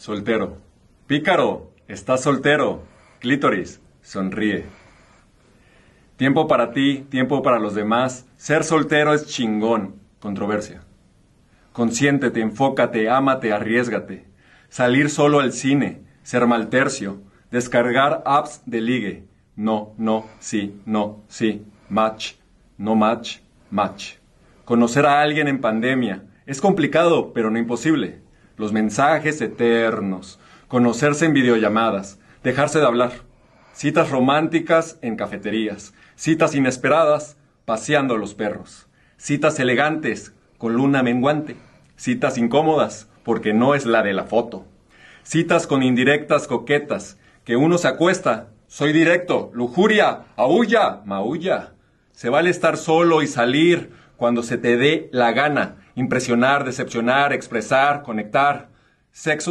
soltero. Pícaro, estás soltero. Clítoris, sonríe. Tiempo para ti, tiempo para los demás. Ser soltero es chingón. Controversia. Consiéntete, enfócate, ámate, arriesgate. Salir solo al cine, ser maltercio, descargar apps de ligue. No, no, sí, no, sí. Match, no match, match. Conocer a alguien en pandemia. Es complicado, pero no imposible los mensajes eternos, conocerse en videollamadas, dejarse de hablar, citas románticas en cafeterías, citas inesperadas paseando a los perros, citas elegantes con luna menguante, citas incómodas porque no es la de la foto, citas con indirectas coquetas que uno se acuesta, soy directo, lujuria, aulla, maulla. Se vale estar solo y salir cuando se te dé la gana impresionar, decepcionar, expresar, conectar. Sexo